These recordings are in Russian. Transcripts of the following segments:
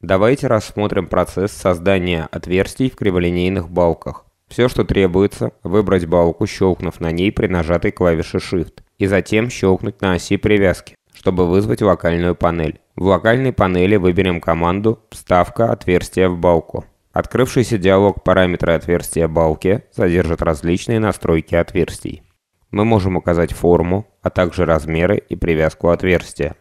Давайте рассмотрим процесс создания отверстий в криволинейных балках. Все, что требуется, выбрать балку, щелкнув на ней при нажатой клавише Shift, и затем щелкнуть на оси привязки, чтобы вызвать локальную панель. В локальной панели выберем команду «Вставка отверстия в балку». Открывшийся диалог «Параметры отверстия балки» содержит различные настройки отверстий. Мы можем указать форму, а также размеры и привязку отверстия.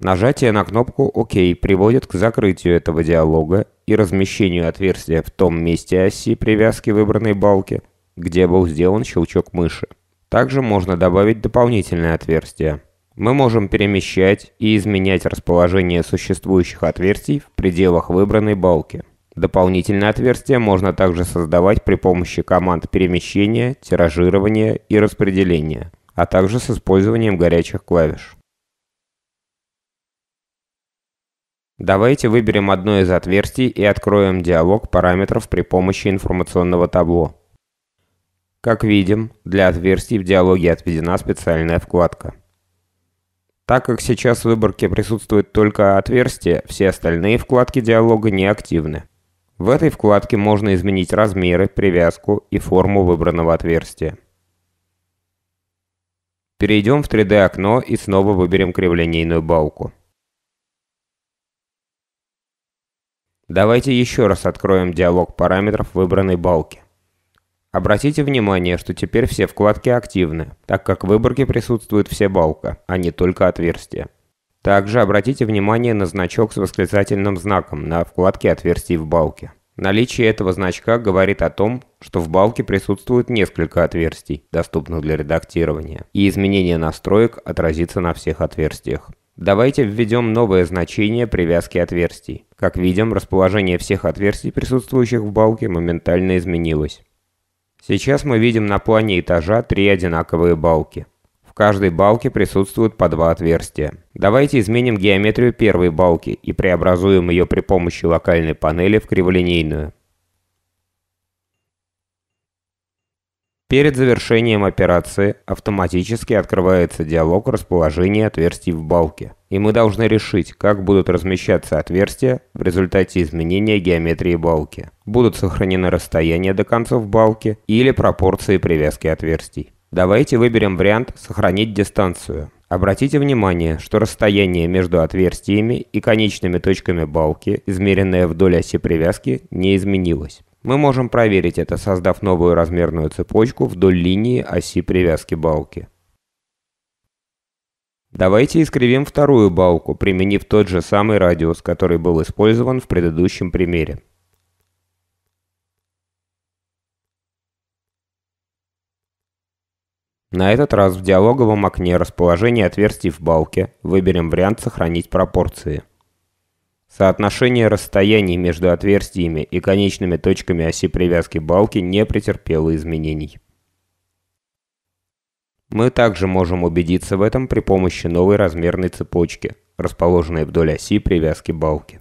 Нажатие на кнопку «Ок» приводит к закрытию этого диалога и размещению отверстия в том месте оси привязки выбранной балки, где был сделан щелчок мыши. Также можно добавить дополнительное отверстие. Мы можем перемещать и изменять расположение существующих отверстий в пределах выбранной балки. Дополнительное отверстие можно также создавать при помощи команд перемещения, тиражирования и распределения, а также с использованием горячих клавиш. Давайте выберем одно из отверстий и откроем диалог параметров при помощи информационного табло. Как видим, для отверстий в диалоге отведена специальная вкладка. Так как сейчас в выборке присутствует только отверстие, все остальные вкладки диалога не активны. В этой вкладке можно изменить размеры, привязку и форму выбранного отверстия. Перейдем в 3D окно и снова выберем криволинейную балку. Давайте еще раз откроем диалог параметров выбранной балки. Обратите внимание, что теперь все вкладки активны, так как в выборке присутствует все балка, а не только отверстия. Также обратите внимание на значок с восклицательным знаком на вкладке отверстий в балке. Наличие этого значка говорит о том, что в балке присутствует несколько отверстий, доступных для редактирования, и изменение настроек отразится на всех отверстиях. Давайте введем новое значение привязки отверстий. Как видим, расположение всех отверстий, присутствующих в балке, моментально изменилось. Сейчас мы видим на плане этажа три одинаковые балки. В каждой балке присутствуют по два отверстия. Давайте изменим геометрию первой балки и преобразуем ее при помощи локальной панели в криволинейную. Перед завершением операции автоматически открывается диалог расположения отверстий в балке, и мы должны решить, как будут размещаться отверстия в результате изменения геометрии балки. Будут сохранены расстояния до концов балки или пропорции привязки отверстий. Давайте выберем вариант «Сохранить дистанцию». Обратите внимание, что расстояние между отверстиями и конечными точками балки, измеренное вдоль оси привязки, не изменилось. Мы можем проверить это, создав новую размерную цепочку вдоль линии оси привязки балки. Давайте искривим вторую балку, применив тот же самый радиус, который был использован в предыдущем примере. На этот раз в диалоговом окне расположения отверстий в балке выберем вариант «Сохранить пропорции». Соотношение расстояний между отверстиями и конечными точками оси привязки балки не претерпело изменений. Мы также можем убедиться в этом при помощи новой размерной цепочки, расположенной вдоль оси привязки балки.